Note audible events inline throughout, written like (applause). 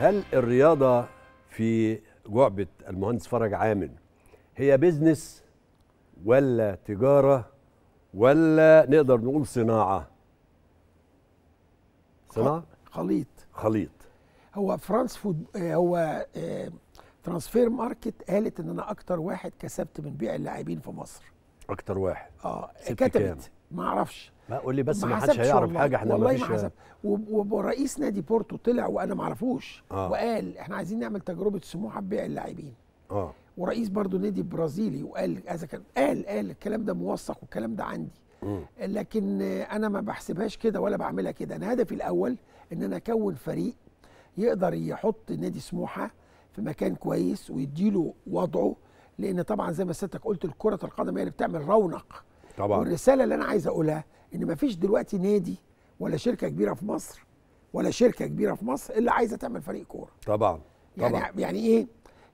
هل الرياضة في جعبة المهندس فرج عامل هي بيزنس ولا تجارة ولا نقدر نقول صناعة صناعة خليط خليط هو فرانس فود هو ترانسفير آه، ماركت قالت ان انا اكتر واحد كسبت من بيع اللاعبين في مصر اكتر واحد اه كتبت ما اعرفش ما قول لي بس ما حدش هيعرف حاجه احنا والله ما حسب ورئيس نادي بورتو طلع وانا ما اعرفوش آه. وقال احنا عايزين نعمل تجربه سموحه ببيع اللاعبين اه ورئيس برضو نادي برازيلي وقال اذا كان قال قال الكلام ده موثق والكلام ده عندي م. لكن انا ما بحسبهاش كده ولا بعملها كده انا هدفي الاول ان انا اكون فريق يقدر يحط نادي سموحه في مكان كويس ويديله وضعه لان طبعا زي ما سيادتك قلت الكره القدم هي اللي بتعمل رونق طبعا والرساله اللي انا عايز اقولها ان مفيش دلوقتي نادي ولا شركه كبيره في مصر ولا شركه كبيره في مصر الا عايزه تعمل فريق كوره طبعا يعني طبعا يعني يعني ايه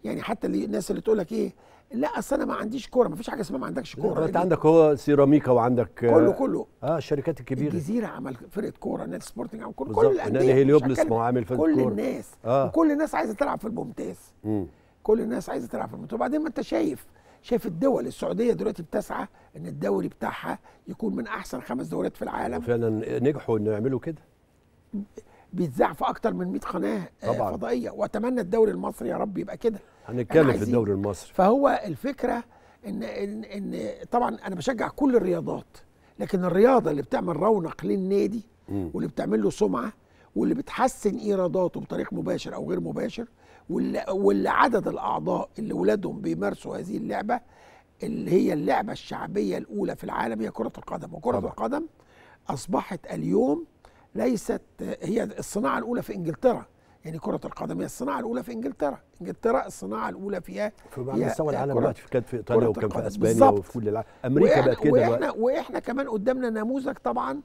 يعني حتى الناس اللي تقول لك ايه لا اصل انا ما عنديش كوره ما فيش حاجه اسمها ما عندكش كوره انت عندك هو سيراميكا وعندك كله كله اه الشركات الكبيره الجزيره عمل فرقه كوره نادي سبورتنج عمل كوره كل الانديه هيليوبلس ما هو عامل فرقه كل كورة. الناس آه. وكل الناس عايزه تلعب في الممتاز مم. كل الناس عايزه تلعب في الممتاز وبعدين ما انت شايف شايف الدول السعوديه دلوقتي بتسعى ان الدوري بتاعها يكون من احسن خمس دوريات في العالم فعلا نجحوا ان يعملوا كده بيتذاع في اكتر من 100 قناه آه، طبعا. فضائيه واتمنى الدوري المصري يا رب يبقى كده هنتكلم في الدوري المصري فهو الفكره إن, ان ان طبعا انا بشجع كل الرياضات لكن الرياضه اللي بتعمل رونق للنادي واللي بتعمل له سمعه واللي بتحسن ايراداته بطريق مباشر او غير مباشر واللي الاعضاء اللي ولادهم بيمارسوا هذه اللعبه اللي هي اللعبه الشعبيه الاولى في العالم هي كره القدم وكره طبعا. القدم اصبحت اليوم ليست هي الصناعه الاولى في انجلترا يعني كره القدم هي الصناعه الاولى في انجلترا انجلترا الصناعه الاولى فيها في مستوى العالم دلوقتي كانت في ايطاليا وكان في اسبانيا بالزبط. وفي كل العالم امريكا بقت كده واحنا واحنا كمان قدامنا نموذج طبعا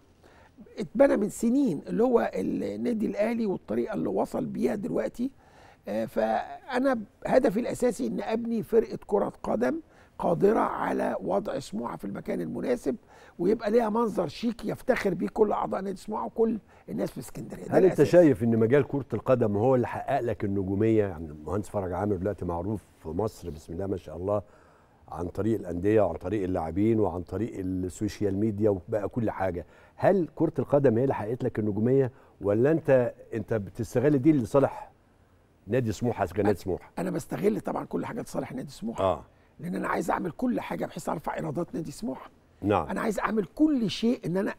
اتبنى من سنين اللي هو النادي الاهلي والطريقه اللي وصل بيها دلوقتي آه، فانا هدفي الاساسي ان ابني فرقه كره قدم قادره على وضع سموعه في المكان المناسب ويبقى ليها منظر شيك يفتخر بيه كل اعضاء نادي سموعة وكل الناس في اسكندريه هل انت شايف ان مجال كره القدم هو اللي حقق لك النجوميه يعني المهندس فرج عامر دلوقتي معروف في مصر بسم الله ما شاء الله عن طريق الانديه وعن طريق اللاعبين وعن طريق السوشيال ميديا وبقى كل حاجه هل كره القدم هي اللي حققت لك النجوميه ولا انت انت بتستغل دي لصالح نادي سموحه كان نادي سموحه انا بستغل طبعا كل حاجه لصالح نادي سموحه آه. لان انا عايز اعمل كل حاجه بحيث ارفع ايرادات نادي سموحه نعم انا عايز اعمل كل شيء ان انا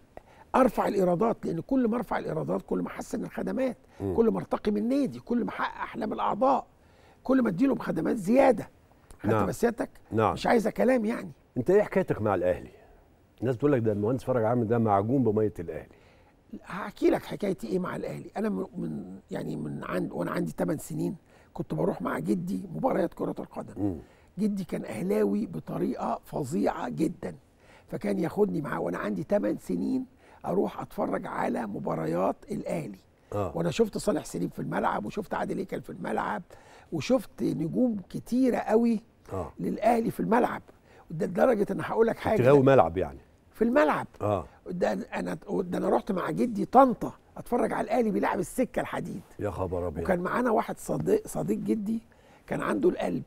ارفع الايرادات لان كل ما ارفع الايرادات كل ما احسن الخدمات م. كل ما ارتقي من النادي كل ما احقق احلام الاعضاء كل ما اديلهم خدمات زياده نعم. مسيرتك نعم. مش عايزه كلام يعني انت ايه حكايتك مع الاهلي الناس بتقول لك ده المهندس فرج عامل ده معجون بميه الاهلي هحكي لك حكايتي ايه مع الاهلي انا من يعني من عند وانا عندي 8 سنين كنت بروح مع جدي مباريات كره القدم م. جدي كان اهلاوي بطريقه فظيعه جدا فكان ياخدني معاه وانا عندي 8 سنين اروح اتفرج على مباريات الاهلي آه. وانا شفت صالح سليم في الملعب وشفت عادل هيكل في الملعب وشفت نجوم كتيره قوي آه. للاهلي في الملعب لدرجه ان هقول لك حاجه كنت غاوي ملعب يعني في الملعب اه ده انا ده انا رحت مع جدي طنطا اتفرج على الاهلي بيلعب السكه الحديد يا خبر ابيض وكان معانا واحد صديق صديق جدي كان عنده القلب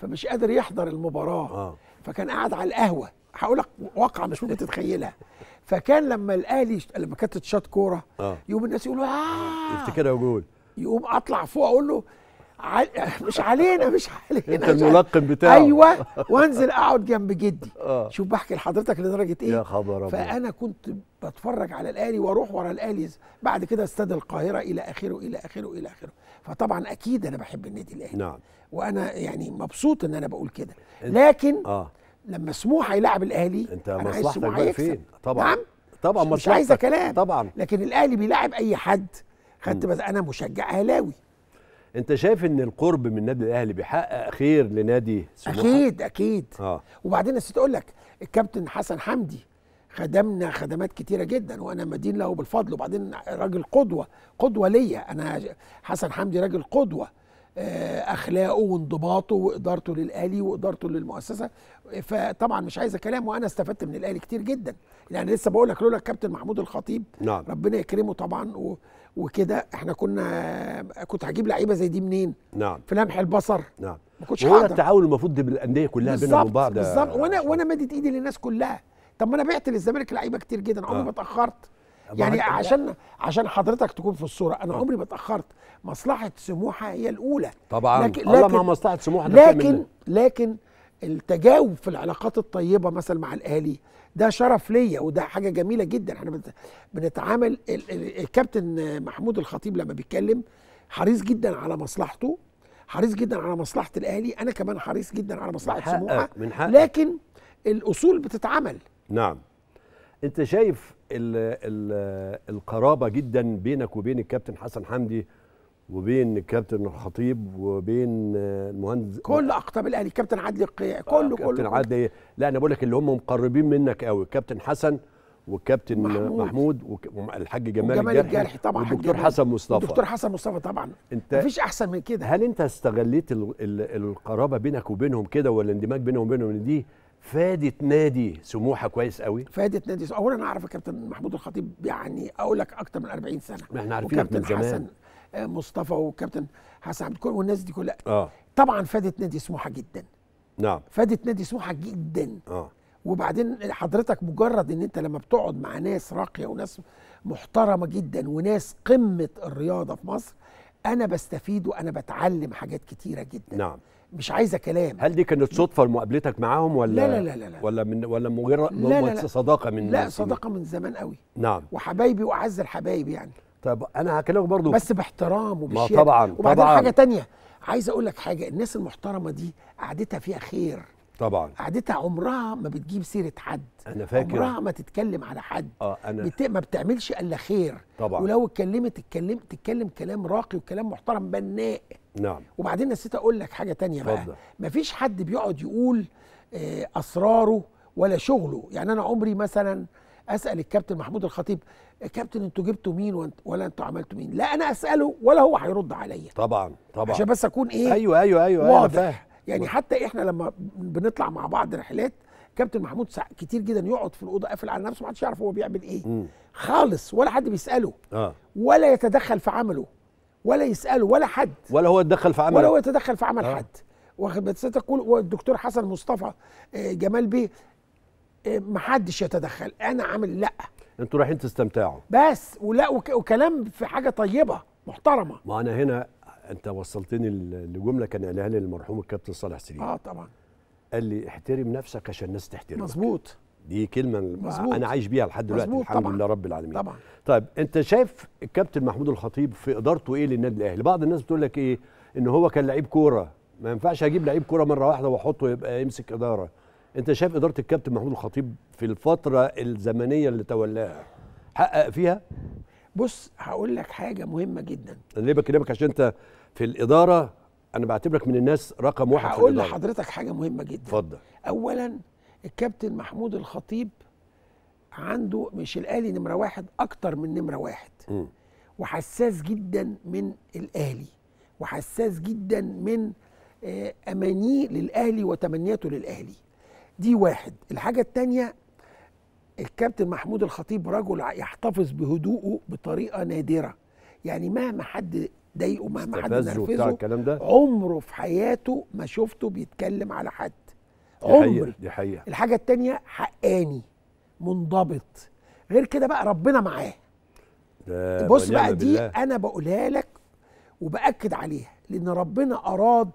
فمش قادر يحضر المباراه آه. فكان قاعد على القهوه هقول لك واقعه مش ممكن تتخيلها (laughs) فكان لما الاهلي لما كانت تشاط كوره آه. يقوم الناس يقولوا اه افتكرها وجول يقوم اطلع فوق اقول له مش علينا مش علينا انت الملقب بتاعه ايوه وانزل اقعد جنب جدي (laughs) آه. شوف بحكي لحضرتك لدرجه ايه يا خبر فانا كنت بتفرج على الاهلي واروح ورا الاهلي بعد كده استاد القاهره الى اخره الى اخره الى اخره فطبعا اكيد انا بحب النادي الاهلي نعم وانا يعني مبسوط ان انا بقول كده لكن آه. لما سموحه يلعب الاهلي انت مصلحتك بقى فين طبعا نعم طبعا مش عايزه كلام طبعا لكن الاهلي بيلاعب اي حد خدت بس انا مشجع اهلاوي انت شايف ان القرب من النادي الاهلي بيحقق خير لنادي سموحه اكيد اكيد آه. وبعدين نسيت اقول لك الكابتن حسن حمدي خدمنا خدمات كتيره جدا وانا مدين له بالفضل وبعدين راجل قدوه قدوه ليا انا حسن حمدي راجل قدوه آه، اخلاقه وانضباطه وادارته للاهلي وادارته للمؤسسه فطبعا مش عايزه كلام وانا استفدت من الاهلي كتير جدا يعني لسه بقول لك لولا الكابتن محمود الخطيب نعم. ربنا يكرمه طبعا وكده احنا كنا كنت هجيب لعيبه زي دي منين نعم في لمح البصر نعم ما كنتش هو التعاون المفروض بالانديه كلها بينهم وبين بعض بالظبط وانا وانا مديت ايدي للناس كلها طب ما انا بعت للزمالك لعيبه كتير جدا عمري نعم. ما اتاخرت يعني, يعني عشان عشان حضرتك تكون في الصوره انا آه. عمري ما اتاخرت مصلحه سموحه هي الاولى طبعا لكن الله مع مصلحه سموحه لكن لكن التجاوب في العلاقات الطيبه مثلا مع الاهالي ده شرف ليا وده حاجه جميله جدا احنا بنتعامل الكابتن محمود الخطيب لما بيتكلم حريص جدا على مصلحته حريص جدا على مصلحه الاهلي انا كمان حريص جدا على مصلحه سموحه من حقق. لكن الاصول بتتعمل نعم انت شايف ال ال القرابه جدا بينك وبين الكابتن حسن حمدي وبين الكابتن الخطيب وبين المهندس كل اقطاب الاهلي كابتن عدلي آه، كله كله كابتن عدلي لا انا بقول لك اللي هم مقربين منك قوي كابتن حسن والكابتن محمود, محمود والحاج جمال, جمال الجرحي, الجرحي طبعا والدكتور حسن مصطفى الدكتور حسن مصطفى طبعا انت مفيش احسن من كده هل انت استغليت القرابه بينك وبينهم كده والاندماج بينهم وبينهم دي فادت نادي سموحه كويس قوي فادت نادي اولا انا اعرف الكابتن محمود الخطيب يعني اقول لك اكتر من 40 سنه ما احنا عارفين من زمان حسن آه، مصطفى وكابتن حسن عبد الكل والناس دي كلها اه طبعا فادت نادي سموحه جدا نعم فادت نادي سموحه جدا اه وبعدين حضرتك مجرد ان انت لما بتقعد مع ناس راقيه وناس محترمه جدا وناس قمه الرياضه في مصر انا بستفيد وانا بتعلم حاجات كتيره جدا نعم مش عايزه كلام هل دي كانت صدفه لمقابلتك معاهم ولا لا لا لا, لا. ولا من ولا مجرد لا لا لا. صداقه من لا صداقه من زمان قوي نعم وحبايبي واعز الحبايب يعني طب انا هكلمك برضو بس باحترام ما طبعا وبعدين طبعا حاجه تانية عايز اقول لك حاجه الناس المحترمه دي قعدتها فيها خير طبعا قعدتها عمرها ما بتجيب سيره حد انا فاكر عمرها ما تتكلم على حد اه انا بت... ما بتعملش الا خير طبعا ولو اتكلمت تتكلم تتكلم كلام راقي وكلام محترم بناء نعم وبعدين نسيت اقول لك حاجه تانية بقى مفيش حد بيقعد يقول آه، اسراره ولا شغله يعني انا عمري مثلا اسال الكابتن محمود الخطيب كابتن انتوا جبتوا مين ولا انتوا عملتوا مين لا انا اساله ولا هو هيرد عليا طبعا طبعا عشان بس اكون ايه ايوه ايوه ايوه, أيوة، واضح يعني حتى احنا لما بنطلع مع بعض رحلات كابتن محمود كتير جدا يقعد في الاوضه قافل على نفسه ما حدش يعرف هو بيعمل ايه م. خالص ولا حد بيساله آه. ولا يتدخل في عمله ولا يساله ولا حد ولا هو يتدخل في عمله ولا هو يتدخل في عمل آه. حد واخد بس تقول والدكتور حسن مصطفى آه، جمال بيه آه، ما حدش يتدخل انا عامل لا انتوا رايحين تستمتعوا بس ولا وكلام في حاجه طيبه محترمه ما انا هنا انت وصلتني لجمله كان قالها لي المرحوم الكابتن صالح سليم اه طبعا قال لي احترم نفسك عشان الناس تحترمك مظبوط دي كلمه مزبوط. انا عايش بيها لحد دلوقتي الحمد طبعًا. لله رب العالمين طبعا طيب انت شايف الكابتن محمود الخطيب في ادارته ايه للنادي الاهلي بعض الناس بتقول لك ايه ان هو كان لعيب كوره ما ينفعش اجيب لعيب كوره مره واحده واحطه يبقى يمسك اداره انت شايف اداره الكابتن محمود الخطيب في الفتره الزمنيه اللي تولاها حقق فيها بص هقول لك حاجه مهمه جدا انا ليه بكلمك عشان انت في الاداره انا بعتبرك من الناس رقم واحد في الاداره هقول لحضرتك حاجه مهمه جدا اتفضل اولا الكابتن محمود الخطيب عنده مش الاهلي نمره واحد اكتر من نمره واحد م. وحساس جدا من الاهلي وحساس جدا من آه، امانيه للاهلي وتمنياته للاهلي دي واحد الحاجه الثانيه الكابتن محمود الخطيب رجل يحتفظ بهدوءه بطريقه نادره يعني مهما حد ضايقه مهما حد نرفزه الكلام ده عمره في حياته ما شفته بيتكلم على حد دي عمر حقيقة. دي حقيقة. الحاجه التانية حقاني منضبط غير كده بقى ربنا معاه بص بقى دي بالله. انا بقولها لك وباكد عليها لان ربنا اراد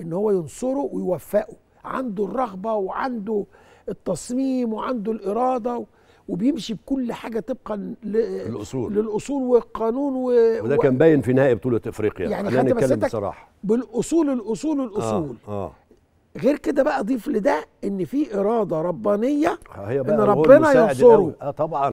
ان هو ينصره ويوفقه عنده الرغبه وعنده التصميم وعنده الاراده وبيمشي بكل حاجه طبقا للاصول للاصول والقانون و... وده كان باين في نهائي بطوله افريقيا يعني خلينا نتكلم بصراحه بالاصول الاصول آه، الاصول آه. آه. غير كده بقى ضيف لده ان في اراده ربانيه ان ربنا ينصره اه طبعا